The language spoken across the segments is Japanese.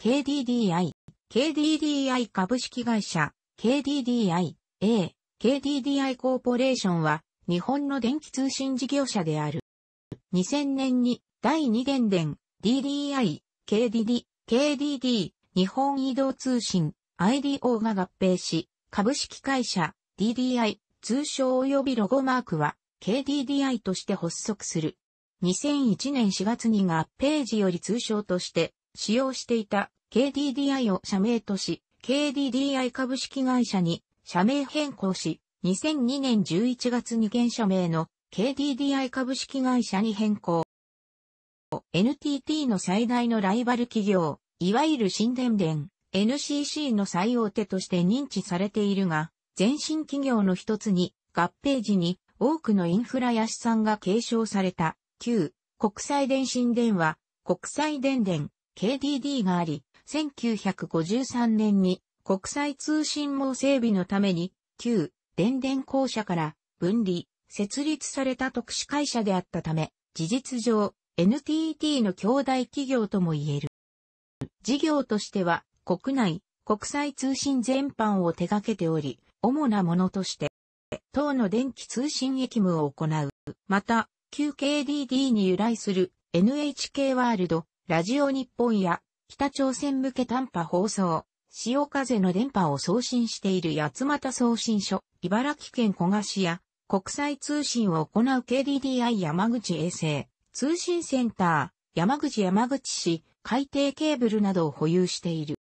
KDDI、KDDI 株式会社、KDDI、A、KDDI コーポレーションは、日本の電気通信事業者である。2000年に、第2電電、DDI、KDD、KDD、日本移動通信、IDO が合併し、株式会社、DDI、通称及びロゴマークは、KDDI として発足する。2001年4月に合併時より通称として、使用していた KDDI を社名とし、KDDI 株式会社に社名変更し、2002年11月に現社名の KDDI 株式会社に変更。NTT の最大のライバル企業、いわゆる新電電、NCC の最大手として認知されているが、前身企業の一つに、合併時に多くのインフラや資産が継承された、旧国際電信電話、国際電電、KDD があり、1953年に国際通信網整備のために、旧電電公社から分離、設立された特殊会社であったため、事実上、NTT の兄弟企業とも言える。事業としては、国内、国際通信全般を手掛けており、主なものとして、党の電気通信役務を行う。また、旧 KDD に由来する NHK ワールド、ラジオ日本や北朝鮮向け短波放送、潮風の電波を送信している八幡送信所、茨城県古賀市や国際通信を行う KDDI 山口衛星、通信センター、山口山口市、海底ケーブルなどを保有している。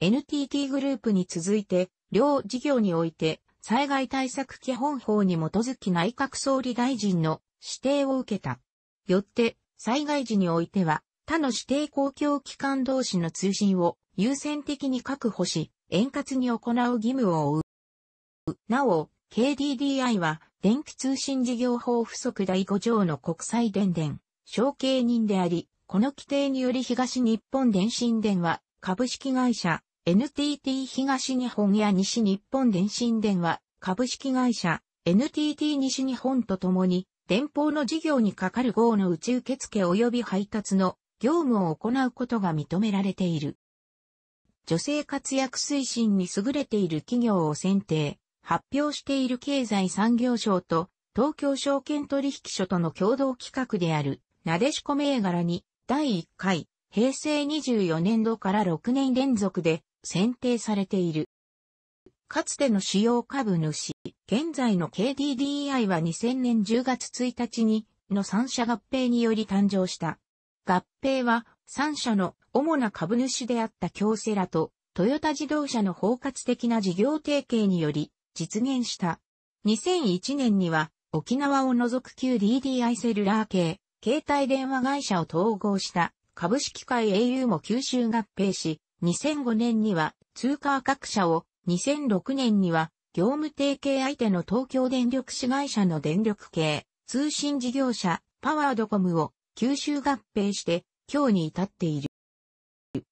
NTT グループに続いて、両事業において、災害対策基本法に基づき内閣総理大臣の指定を受けた。よって、災害時においては、他の指定公共機関同士の通信を優先的に確保し、円滑に行う義務を負う。なお、KDDI は、電気通信事業法不足第5条の国際電電、承継人であり、この規定により東日本電信電は、株式会社、NTT 東日本や西日本電信電は、株式会社、NTT 西日本とともに、電報の事業にかかる号の内受付及び配達の業務を行うことが認められている。女性活躍推進に優れている企業を選定、発表している経済産業省と東京証券取引所との共同企画である、なでしこ銘柄に第1回、平成24年度から6年連続で選定されている。かつての主要株主、現在の KDDI は2000年10月1日にの三社合併により誕生した。合併は三社の主な株主であった京セラとトヨタ自動車の包括的な事業提携により実現した。2001年には沖縄を除く旧 d d i セルラー系携帯電話会社を統合した株式会 au も吸収合併し、2005年には通貨各社を2006年には、業務提携相手の東京電力子会社の電力系、通信事業者、パワードコムを吸収合併して、今日に至っている。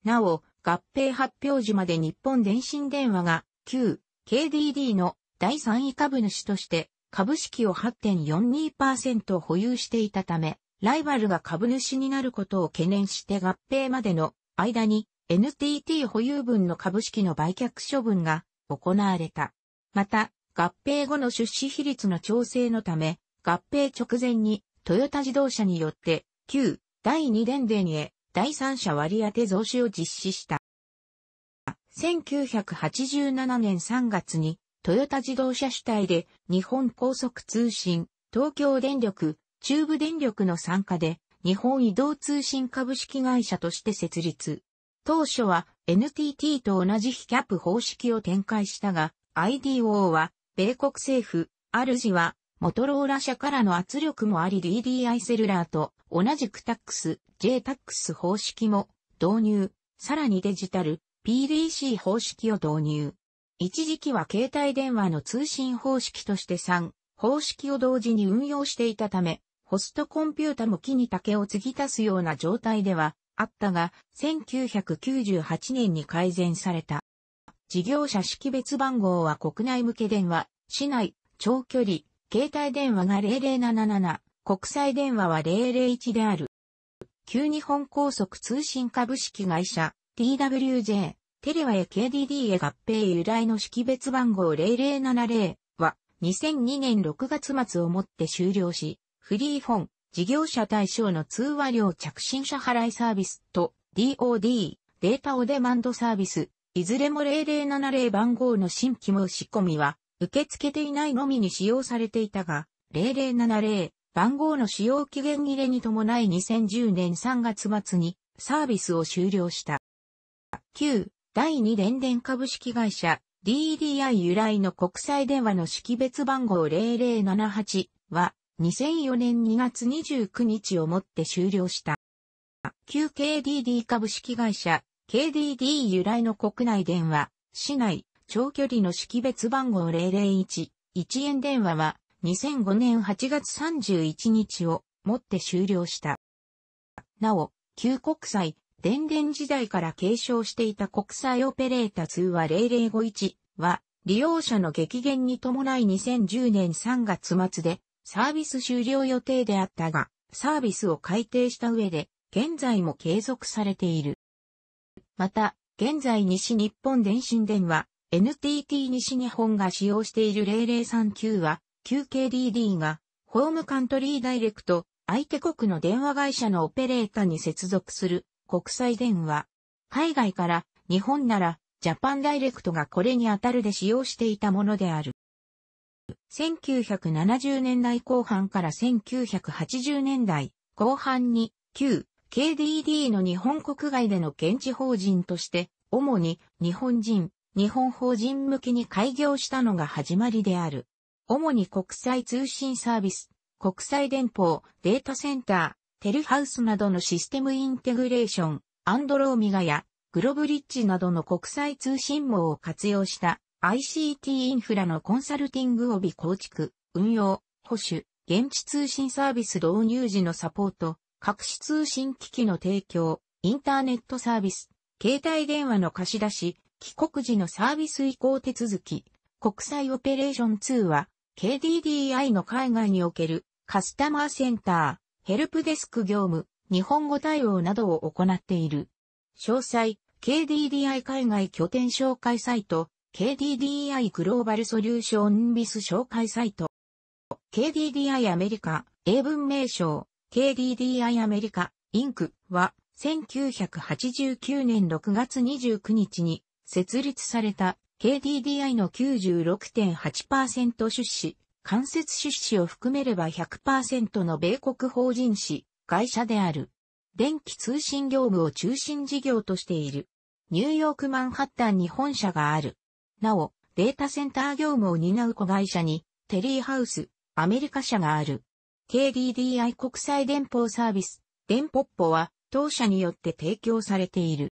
なお、合併発表時まで日本電信電話が、旧 KDD の第3位株主として、株式を8.42%保有していたため、ライバルが株主になることを懸念して合併までの間に NTT 保有分の株式の売却処分が行われた。また、合併後の出資比率の調整のため、合併直前にトヨタ自動車によって旧第二電電へ第三者割当増資を実施した。1987年3月にトヨタ自動車主体で日本高速通信、東京電力、中部電力の参加で日本移動通信株式会社として設立。当初は NTT と同じ非キャップ方式を展開したが、IDO は、米国政府、主は、モトローラ社からの圧力もあり DDI セルラーと同じくタックス、J タックス方式も導入、さらにデジタル、PDC 方式を導入。一時期は携帯電話の通信方式として3、方式を同時に運用していたため、ホストコンピュータ向きに竹を継ぎ足すような状態では、あったが、1998年に改善された。事業者識別番号は国内向け電話、市内、長距離、携帯電話が0077、国際電話は001である。旧日本高速通信株式会社 TWJ、テレワや KDD へ合併由来の識別番号0070は2002年6月末をもって終了し、フリーフォン、事業者対象の通話料着信者払いサービスと DOD、データオデマンドサービス、いずれも0070番号の新規申し込みは、受け付けていないのみに使用されていたが、0070番号の使用期限切れに伴い2010年3月末にサービスを終了した。9、第2電電株式会社 DDI 由来の国際電話の識別番号0078は2004年2月29日をもって終了した。旧 KDD 株式会社、KDD 由来の国内電話、市内、長距離の識別番号001、1円電話は2005年8月31日をもって終了した。なお、旧国際、電電時代から継承していた国際オペレータ通話0051は、利用者の激減に伴い2010年3月末でサービス終了予定であったが、サービスを改定した上で、現在も継続されている。また、現在西日本電信電話、NTT 西日本が使用している0039は、q k d d が、ホームカントリーダイレクト、相手国の電話会社のオペレーターに接続する国際電話。海外から日本ならジャパンダイレクトがこれに当たるで使用していたものである。1970年代後半から1980年代後半に旧 KDD の日本国外での現地法人として主に日本人、日本法人向きに開業したのが始まりである。主に国際通信サービス、国際電報、データセンター、テルハウスなどのシステムインテグレーション、アンドローミガやグロブリッジなどの国際通信網を活用した ICT インフラのコンサルティング及び構築、運用、保守、現地通信サービス導入時のサポート、各種通信機器の提供、インターネットサービス、携帯電話の貸し出し、帰国時のサービス移行手続き、国際オペレーション通話、KDDI の海外におけるカスタマーセンター、ヘルプデスク業務、日本語対応などを行っている。詳細、KDDI 海外拠点紹介サイト、KDDI グローバルソリューションビス紹介サイト。KDDI アメリカ、英文名称、KDDI アメリカ、インクは、1989年6月29日に設立された KDDI の96.8%出資、間接出資を含めれば100%の米国法人誌、会社である。電気通信業務を中心事業としている。ニューヨークマンハッタンに本社がある。なお、データセンター業務を担う子会社に、テリーハウス、アメリカ社がある。KDDI 国際電報サービス、電ポッポは、当社によって提供されている。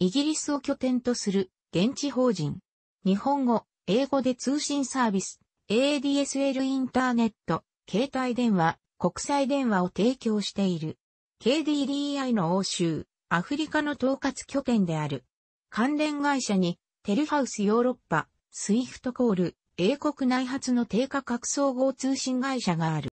イギリスを拠点とする、現地法人。日本語、英語で通信サービス、ADSL インターネット、携帯電話、国際電話を提供している。KDDI の欧州、アフリカの統括拠点である。関連会社にテルハウスヨーロッパ、スイフトコール、英国内発の低価格総合通信会社がある。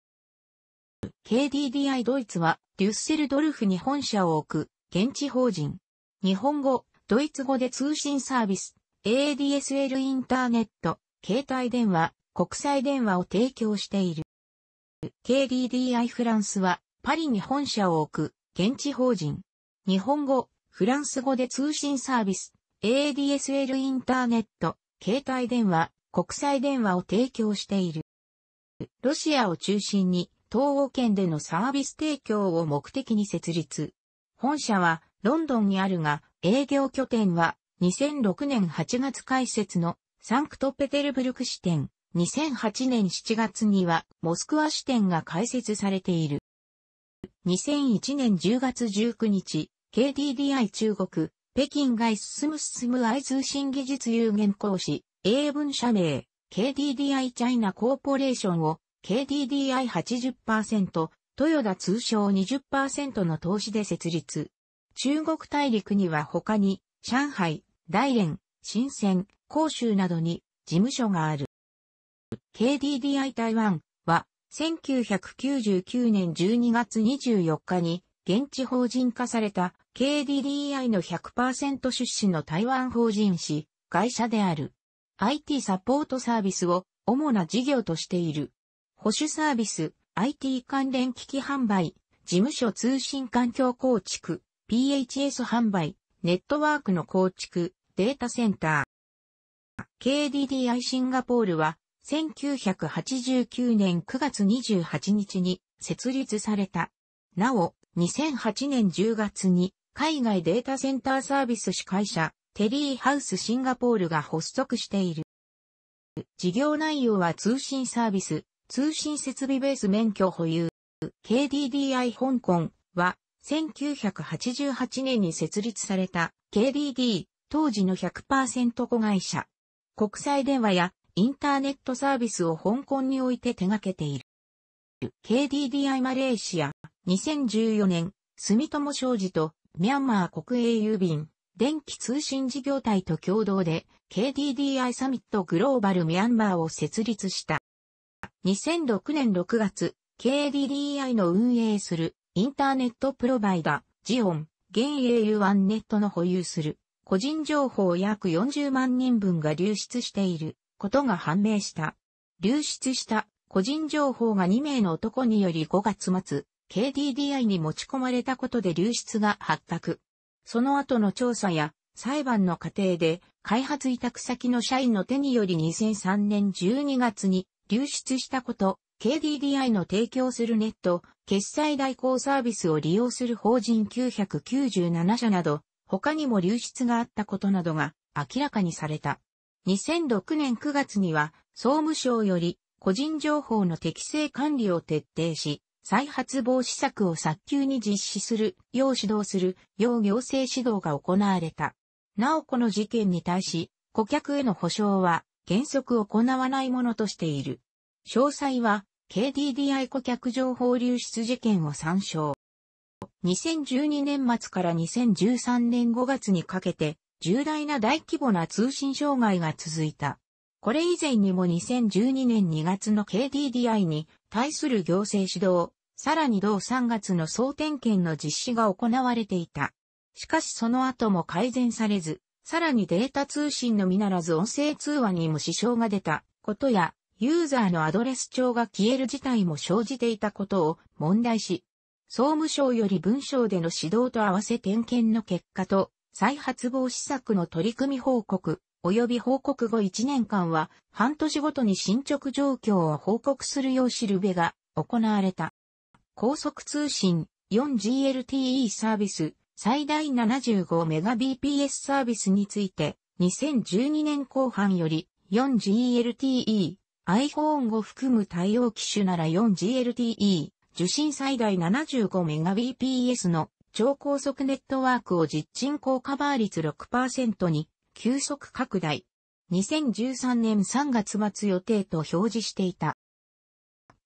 KDDI ドイツは、デュッセルドルフに本社を置く、現地法人。日本語、ドイツ語で通信サービス、ADSL インターネット、携帯電話、国際電話を提供している。KDDI フランスは、パリに本社を置く、現地法人。日本語、フランス語で通信サービス、ADSL インターネット、携帯電話、国際電話を提供している。ロシアを中心に東欧圏でのサービス提供を目的に設立。本社はロンドンにあるが営業拠点は2006年8月開設のサンクトペテルブルク支店、2008年7月にはモスクワ支店が開設されている。2001年10月19日、KDDI 中国北京外進む進む愛通信技術有限講師、英文社名、KDDI チャイナコーポレーションを KDDI80%、豊田通商20%の投資で設立。中国大陸には他に、上海、大連、深圳、広州などに事務所がある。KDDI 台湾は1999年12月24日に現地法人化された KDDI の100%出資の台湾法人誌、会社である。IT サポートサービスを主な事業としている。保守サービス、IT 関連機器販売、事務所通信環境構築、PHS 販売、ネットワークの構築、データセンター。KDDI シンガポールは1989年9月28日に設立された。なお、2008年10月に海外データセンターサービス司会者テリーハウスシンガポールが発足している。事業内容は通信サービス、通信設備ベース免許保有。KDDI 香港は1988年に設立された KDD 当時の100%子会社。国際電話やインターネットサービスを香港において手掛けている。KDDI マレーシア2014年、住友商事とミャンマー国営郵便、電気通信事業体と共同で KDDI サミットグローバルミャンマーを設立した。2006年6月、KDDI の運営するインターネットプロバイダ、ジオン、現 au1 ネットの保有する個人情報約40万人分が流出していることが判明した。流出した個人情報が2名の男により5月末、KDDI に持ち込まれたことで流出が発覚。その後の調査や裁判の過程で開発委託先の社員の手により2003年12月に流出したこと、KDDI の提供するネット、決済代行サービスを利用する法人997社など、他にも流出があったことなどが明らかにされた。2006年9月には、総務省より個人情報の適正管理を徹底し、再発防止策を早急に実施する、要指導する、要行政指導が行われた。なおこの事件に対し、顧客への保証は原則行わないものとしている。詳細は KDDI 顧客情報流出事件を参照。2012年末から2013年5月にかけて重大な大規模な通信障害が続いた。これ以前にも2012年2月の KDDI に対する行政指導、さらに同3月の総点検の実施が行われていた。しかしその後も改善されず、さらにデータ通信のみならず音声通話にも支障が出たことや、ユーザーのアドレス帳が消える事態も生じていたことを問題し、総務省より文章での指導と合わせ点検の結果と、再発防止策の取り組み報告、及び報告後1年間は、半年ごとに進捗状況を報告するよう知るべが行われた。高速通信 4GLTE サービス最大 75Mbps サービスについて2012年後半より 4GLTE iPhone を含む対応機種なら 4GLTE 受信最大 75Mbps の超高速ネットワークを実陳高カバー率6%に急速拡大。2013年3月末予定と表示していた。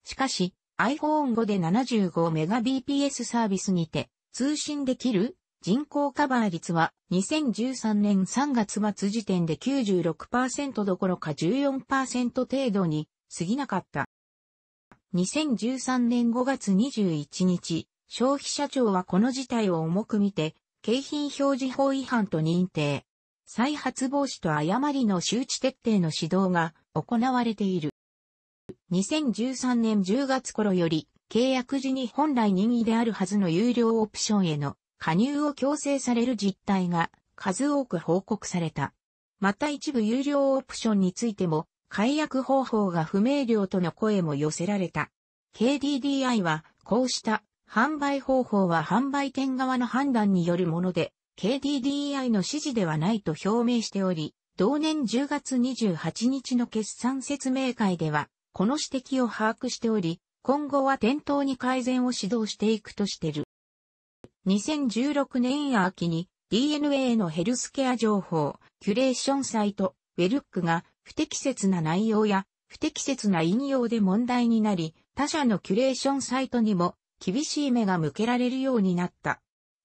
しかし、iPhone5 で 75Mbps サービスにて通信できる人口カバー率は2013年3月末時点で96%どころか14%程度に過ぎなかった。2013年5月21日、消費者庁はこの事態を重く見て、景品表示法違反と認定。再発防止と誤りの周知徹底の指導が行われている。2013年10月頃より、契約時に本来任意であるはずの有料オプションへの加入を強制される実態が数多く報告された。また一部有料オプションについても解約方法が不明瞭との声も寄せられた。KDDI はこうした販売方法は販売店側の判断によるもので KDDI の指示ではないと表明しており、同年10月28日の決算説明会ではこの指摘を把握しており、今後は店頭に改善を指導していくとしてる。2016年秋に DNA のヘルスケア情報、キュレーションサイト、ウェルックが不適切な内容や不適切な引用で問題になり、他社のキュレーションサイトにも厳しい目が向けられるようになった。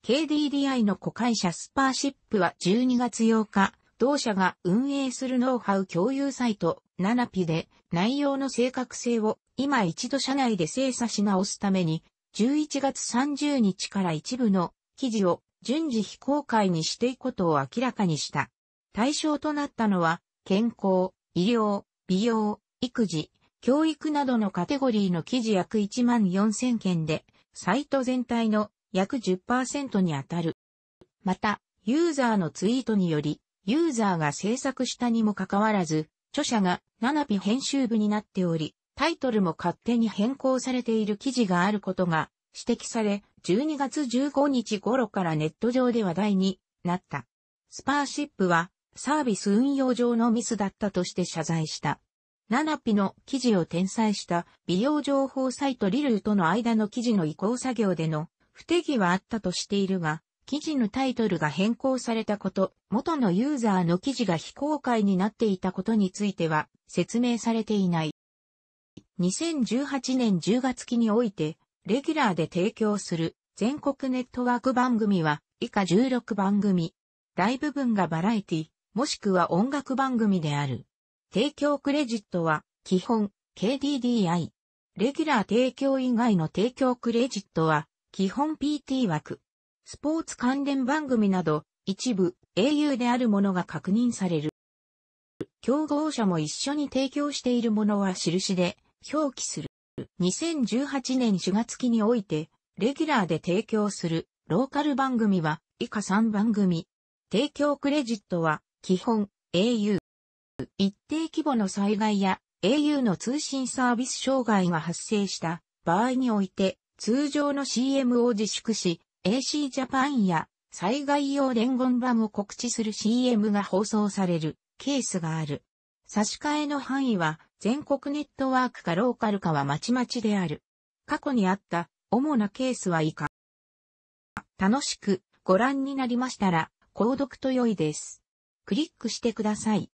KDDI の子会社スパーシップは12月8日、同社が運営するノウハウ共有サイト、ナナピで内容の正確性を今一度社内で精査し直すために、11月30日から一部の記事を順次非公開にしていくことを明らかにした。対象となったのは、健康、医療、美容、育児、教育などのカテゴリーの記事約1万4000件で、サイト全体の約10%に当たる。また、ユーザーのツイートにより、ユーザーが制作したにもかかわらず、著者がナナピ編集部になっており、タイトルも勝手に変更されている記事があることが指摘され、12月15日頃からネット上で話題になった。スパーシップはサービス運用上のミスだったとして謝罪した。ナナピの記事を転載した美容情報サイトリルーとの間の記事の移行作業での不手際あったとしているが、記事のタイトルが変更されたこと、元のユーザーの記事が非公開になっていたことについては説明されていない。2018年10月期において、レギュラーで提供する全国ネットワーク番組は以下16番組。大部分がバラエティ、もしくは音楽番組である。提供クレジットは、基本、KDDI。レギュラー提供以外の提供クレジットは、基本 PT 枠。スポーツ関連番組など、一部、英雄であるものが確認される。競合者も一緒に提供しているものは印で表記する。2018年4月期において、レギュラーで提供するローカル番組は以下3番組。提供クレジットは基本 au。一定規模の災害や au の通信サービス障害が発生した場合において通常の CM を自粛し AC ジャパンや災害用伝言板を告知する CM が放送されるケースがある。差し替えの範囲は全国ネットワークかローカルかはまちまちである。過去にあった主なケースは以下。楽しくご覧になりましたら、購読と良いです。クリックしてください。